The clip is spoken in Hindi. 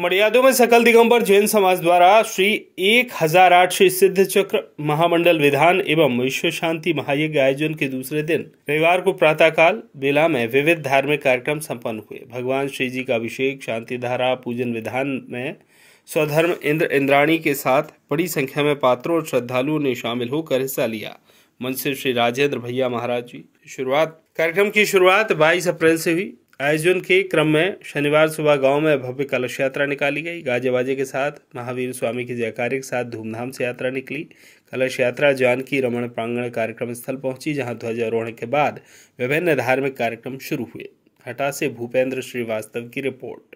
मर्यादों में सकल दिगंबर जैन समाज द्वारा श्री एक हजार आठ श्री सिद्ध चक्र महामंडल विधान एवं विश्व शांति महायज्ञ आयोजन के दूसरे दिन रविवार को प्रातःकाल बेला में विविध धार्मिक कार्यक्रम संपन्न हुए भगवान श्री जी का अभिषेक शांति धारा पूजन विधान में स्वधर्म इंद्र इंद्राणी के साथ बड़ी संख्या में पात्रों और श्रद्धालुओं ने शामिल होकर हिस्सा लिया मंच श्री राजेंद्र भैया महाराज जी शुरुआत कार्यक्रम की शुरुआत 22 अप्रैल से हुई आयोजन के क्रम में शनिवार सुबह गांव में भव्य कलश यात्रा निकाली गई गाजे बाजे के साथ महावीर स्वामी की जयकारे के साथ धूमधाम से यात्रा निकली कलश यात्रा जानकी रमण प्रांगण कार्यक्रम स्थल पहुंची जहां ध्वजारोहण के बाद विभिन्न धार्मिक कार्यक्रम शुरू हुए हटा से भूपेंद्र श्रीवास्तव की रिपोर्ट